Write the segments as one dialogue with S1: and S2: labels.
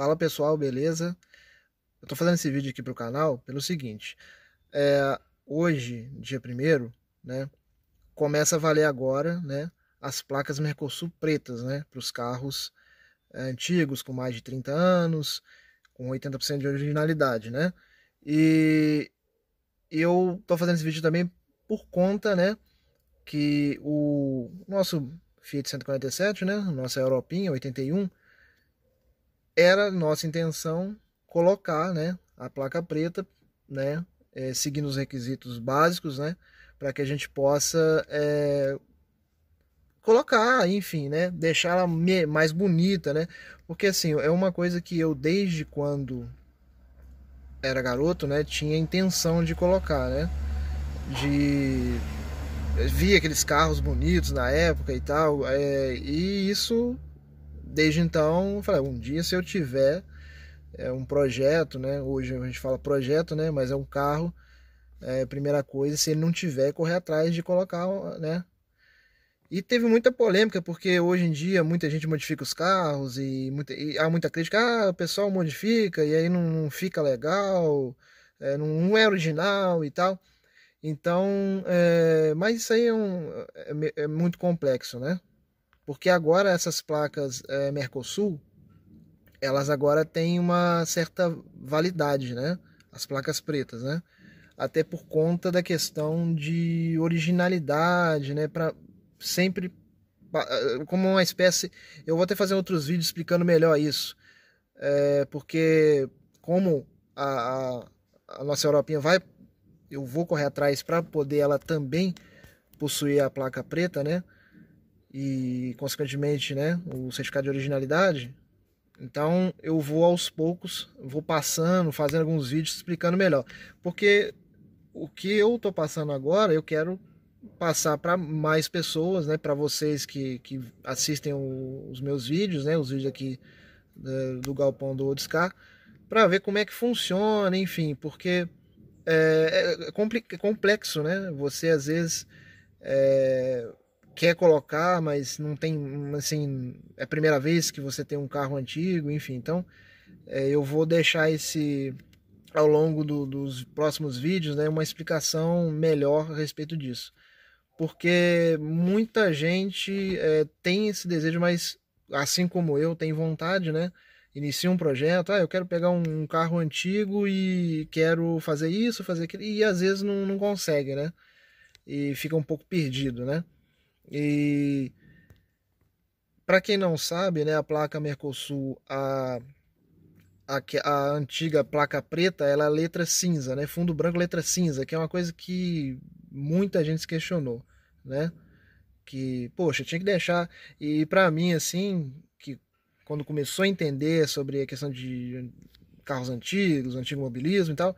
S1: Fala pessoal, beleza? Eu tô fazendo esse vídeo aqui pro canal pelo seguinte: é, hoje, dia 1, né, começa a valer agora né, as placas Mercosul pretas né, para os carros é, antigos com mais de 30 anos, com 80% de originalidade, né? E eu tô fazendo esse vídeo também por conta, né, que o nosso Fiat 147, né, nossa Europinha 81, era nossa intenção colocar né, a placa preta, né, é, seguindo os requisitos básicos, né, para que a gente possa é, colocar, enfim, né, deixar ela mais bonita, né, porque assim é uma coisa que eu desde quando era garoto, né, tinha intenção de colocar, né, de via aqueles carros bonitos na época e tal, é, e isso desde então, eu falei, um dia se eu tiver é, um projeto, né? Hoje a gente fala projeto, né? Mas é um carro. É, primeira coisa, se ele não tiver, correr atrás de colocar, né? E teve muita polêmica, porque hoje em dia muita gente modifica os carros e, muita, e há muita crítica, ah, o pessoal modifica e aí não, não fica legal, é, não, não, é original e tal. Então, é, mas isso aí é, um, é, é muito complexo, né? Porque agora essas placas é, Mercosul, elas agora têm uma certa validade, né? As placas pretas, né? Até por conta da questão de originalidade, né? Para sempre eh, como uma espécie, eu vou até fazer outros vídeos explicando melhor isso, é, porque como a, a, a, nossa Europinha vai, eu vou correr atrás para poder ela também possuir a placa preta, né? e, consequentemente, né, o certificado de originalidade. Então, eu vou aos poucos, vou passando, fazendo alguns vídeos explicando melhor. Porque o que eu estou passando agora, eu quero passar para mais pessoas, né, para vocês que, que assistem o, os meus vídeos, né, os vídeos aqui do, do galpão do Odiscar, para ver como é que funciona, enfim, porque é, é, é, é complexo, né? Você às vezes é, quer colocar, mas não tem, assim, é a primeira vez que você tem um carro antigo, enfim. Então, é, eu vou deixar esse ao longo do, dos próximos vídeos, né, uma explicação melhor a respeito disso, porque muita gente é, tem esse desejo, mas assim como eu, tem vontade, né? Inicia um projeto, ah, eu quero pegar um carro antigo e quero fazer isso, fazer aquilo, e às vezes não, não consegue, né? E fica um pouco perdido, né? E para quem não sabe, né, a placa Mercosul, a, a, a, antiga placa preta, ela é letra cinza, né, fundo branco, letra cinza, que é uma coisa que muita gente se questionou, né? Que, poxa, tinha que deixar. E para mim, assim, que quando começou a entender sobre a questão de carros antigos, antigo mobilismo e tal,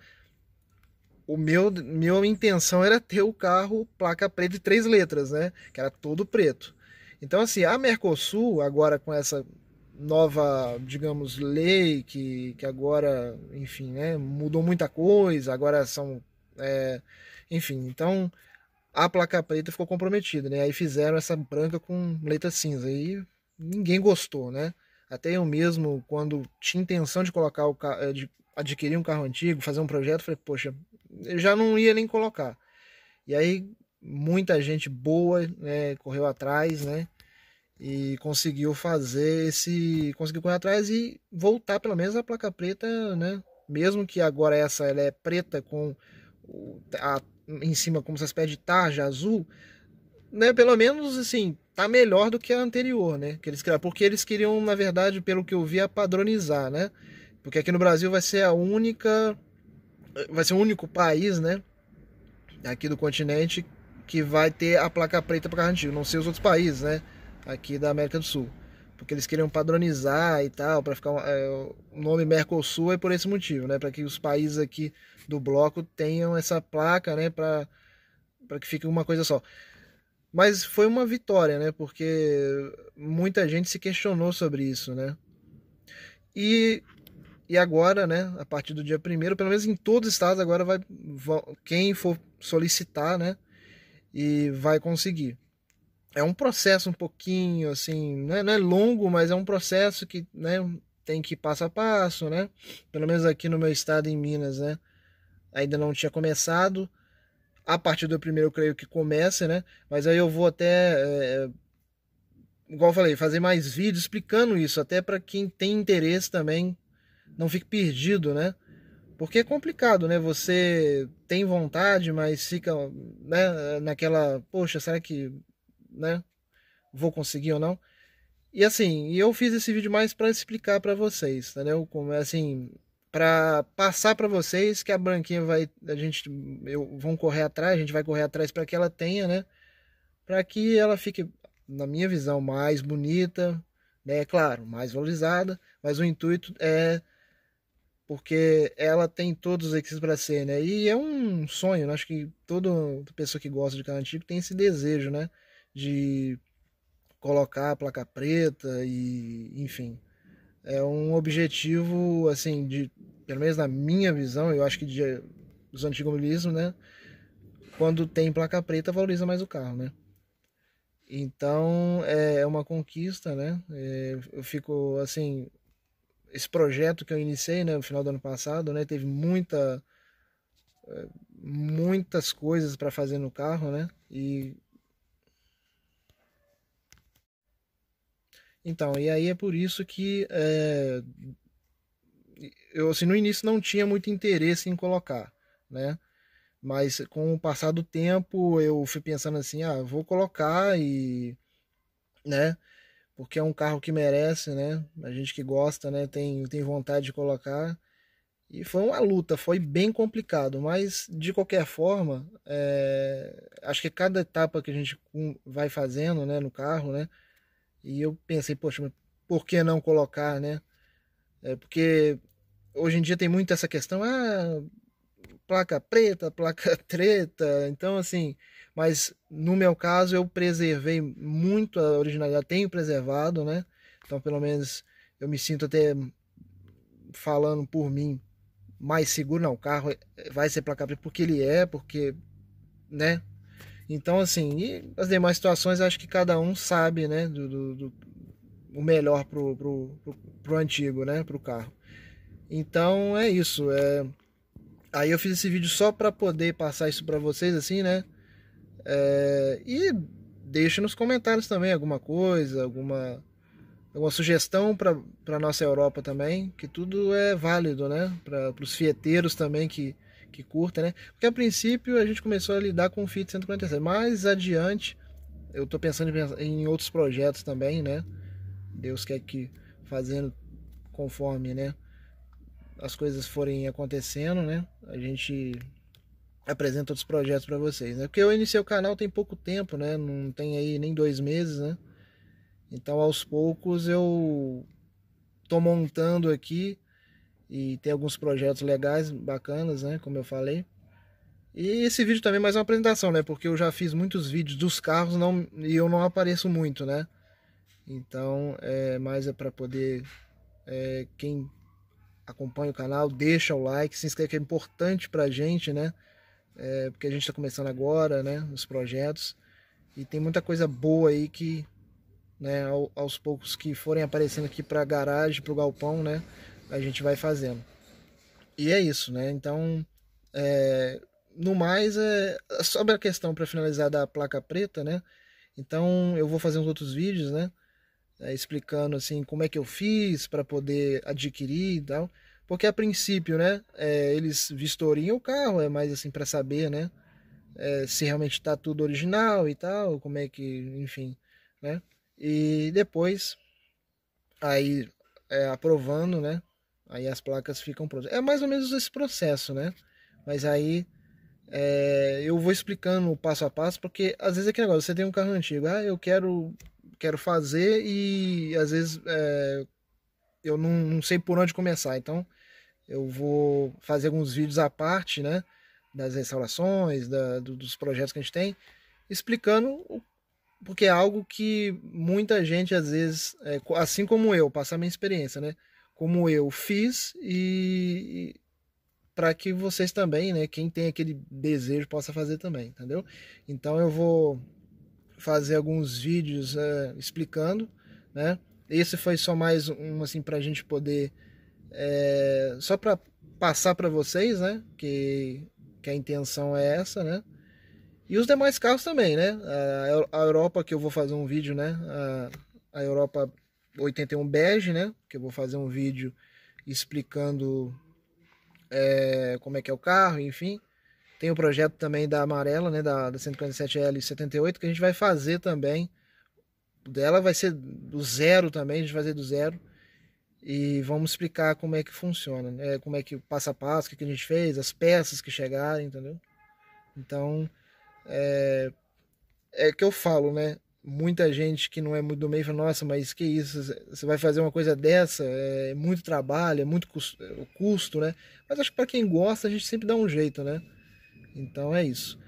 S1: o meu minha intenção era ter o carro placa preta de três letras, né? Que era todo preto. Então assim, a Mercosul agora com essa nova, digamos, lei que, que agora, enfim, né, mudou muita coisa, agora são é, enfim, então a placa preta ficou comprometida, né? Aí fizeram essa branca com letra cinza e ninguém gostou, né? Até eu mesmo, quando tinha intenção de colocar o eh, de adquirir um carro antigo, fazer um projeto, falei, poxa, eu já não ia nem colocar. E aí muita gente boa né, correu atrás, né? E conseguiu fazer esse. Conseguiu correr atrás e voltar pelo menos a placa preta, né? Mesmo que agora essa ela é preta com a, em cima como se espécie de tarja azul, né? Pelo menos assim, tá melhor do que a anterior, né? Que eles, porque eles queriam, na verdade, pelo que eu vi, padronizar, né? Porque aqui no Brasil vai ser a única vai ser o único país, né, aqui do continente que vai ter a placa preta para carro antigo, não sei os outros países, né, aqui da América do Sul, porque eles queriam padronizar e tal para ficar é, o nome Mercosul é por esse motivo, né, para que os países aqui do bloco tenham essa placa, né, para para que fique uma coisa só. Mas foi uma vitória, né? Porque muita gente se questionou sobre isso, né? E e agora, né, a partir do dia 1 pelo menos em todos os estados, agora vai quem for solicitar, né, e vai conseguir. É um processo um pouquinho assim, não é, não é longo, mas é um processo que, né, tem que ir passo a passo, né? Pelo menos aqui no meu estado em Minas, né, ainda não tinha começado. A partir do primeiro eu creio que comece, né? Mas aí eu vou até é, igual eu falei, fazer mais vídeos explicando isso, até para quem tem interesse também não fique perdido, né? Porque é complicado, né? Você tem vontade, mas fica né, naquela, poxa, será que né, vou conseguir ou não? E assim, eu fiz esse vídeo mais para explicar para vocês, entendeu? Como é assim, para passar para vocês que a branquinha vai, a gente, eu vão correr atrás, a gente vai correr atrás para que ela tenha, né? Para que ela fique, na minha visão, mais bonita, né? Claro, mais valorizada, mas o intuito é porque ela tem todos os requisitos para ser, né? E é um sonho, né? acho que toda pessoa que gosta de carro antigo tem esse desejo, né? De colocar a placa preta e, enfim, é um objetivo, assim, de, pelo menos na minha visão, eu acho que de, dos antigomilismos, né? Quando tem placa preta, valoriza mais o carro, né? Então, é uma conquista, né? É, eu fico, assim, esse projeto que eu iniciei né, no final do ano passado, né, teve muita, é, muitas coisas para fazer no carro, né? E então, e aí é por isso que é, eu assim no início não tinha muito interesse em colocar, né? Mas com o passar do tempo eu fui pensando assim, ah, vou colocar e, né? porque é um carro que merece, né? A gente que gosta, né, tem, tem vontade de colocar. E foi uma luta, foi bem complicado, mas de qualquer forma, é... acho que cada etapa que a gente vai fazendo, né, no carro, né? E eu pensei, poxa, mas por que não colocar, né? É porque hoje em dia tem muito essa questão, ah, placa preta, placa treta. Então, assim, mas no meu caso eu preservei muito a originalidade, tenho preservado, né? Então, pelo menos eu me sinto até falando por mim mais seguro. Não, o carro é, vai ser placa preta porque ele é, porque, né? Então, assim, e as demais situações acho que cada um sabe, né? Do, do, do o melhor pro, pro, pro, pro antigo, né? Pro carro. Então é isso. É, Aí eu fiz esse vídeo só para poder passar isso para vocês, assim, né? É, e deixe nos comentários também alguma coisa, alguma, alguma sugestão para nossa Europa também, que tudo é válido, né? Para os fieteiros também que, que curtem, né? Porque a princípio a gente começou a lidar com o Fiat 147, mais adiante eu estou pensando em, em outros projetos também, né? Deus quer que fazendo conforme, né? as coisas forem acontecendo, né? A gente apresenta outros projetos para vocês, né? Porque eu iniciei o canal tem pouco tempo, né? Não tem aí nem dois meses, né? Então aos poucos eu tô montando aqui e tem alguns projetos legais, bacanas, né? Como eu falei. E esse vídeo também é mais uma apresentação, né? Porque eu já fiz muitos vídeos dos carros não, e eu não apareço muito, né? Então, é mais é para poder é, quem acompanha o canal, deixa o like, se inscreve que é importante pra gente, né? É, porque a gente está começando agora, né? Os projetos. E tem muita coisa boa aí que, né, aos poucos que forem aparecendo aqui pra garagem, pro galpão, né? A gente vai fazendo. E é isso, né? Então, é, no mais, é, é sobre a questão para finalizar da placa preta, né? Então, eu vou fazer uns outros vídeos, né? Né, explicando assim como é que eu fiz para poder adquirir e tal. Porque a princípio, né, é, eles vistoriam o carro, é mais assim para saber, né, é, se realmente está tudo original e tal, como é que, enfim, né. E depois, aí é, aprovando, né, aí as placas ficam prontas. É mais ou menos esse processo, né. Mas aí é, eu vou explicando passo a passo, porque às vezes é aquele negócio, você tem um carro antigo, ah, eu quero quero fazer e às vezes é, eu não, não, sei por onde começar. Então eu vou fazer alguns vídeos à parte, né? Das restaurações, da, do, dos projetos que a gente tem, explicando o porque é algo que muita gente às vezes, é, assim como eu, passar minha experiência, né? Como eu fiz e, e para que vocês também, né? Quem tem aquele desejo possa fazer também, entendeu? Então eu vou fazer alguns vídeos é, explicando, né? Esse foi só mais um assim para a gente poder é, só para passar para vocês, né? Que que a intenção é essa, né? E os demais carros também, né? A, Europa que eu vou fazer um vídeo, né? A, a Europa 81 bege, né? Que eu vou fazer um vídeo explicando é, como é que é o carro, enfim. Tem o projeto também da amarela, né, da, da 147L78, que a gente vai fazer também. Dela vai ser do zero também, a gente vai fazer do zero. E vamos explicar como é que funciona, né? como é que passo a passo, o que, que a gente fez, as peças que chegaram, entendeu? Então, é, é que eu falo, né? Muita gente que não é muito do meio fala, nossa, mas que isso, você vai fazer uma coisa dessa, é, é muito trabalho, é muito custo, é, custo né? Mas acho que para quem gosta, a gente sempre dá um jeito, né? Então é isso.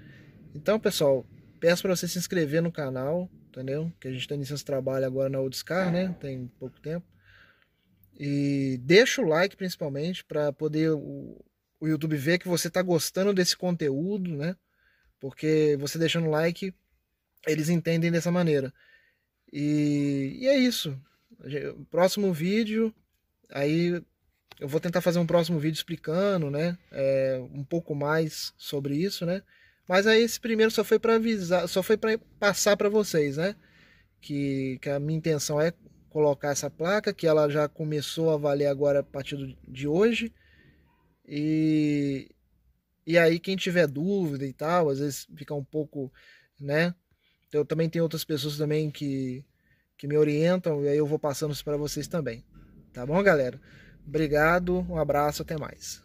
S1: Então, pessoal, peço para você se inscrever no canal, entendeu? Que a gente está iniciando esse trabalho agora na Oldscar, né? Tem pouco tempo. E deixa o like principalmente para poder o, o, YouTube ver que você está gostando desse conteúdo, né? Porque você deixando like, eles entendem dessa maneira. E, e é isso. Próximo vídeo, aí eu vou tentar fazer um próximo vídeo explicando, né? É, um pouco mais sobre isso, né? Mas aí esse primeiro só foi para avisar, só foi para passar para vocês, né? Que, que a minha intenção é colocar essa placa, que ela já começou a valer agora a partir de hoje. E, e aí quem tiver dúvida e tal, às vezes fica um pouco, né? Eu também tenho outras pessoas também que, que me orientam e aí eu vou passando isso para vocês também. Tá bom, galera? Obrigado, um abraço, até mais.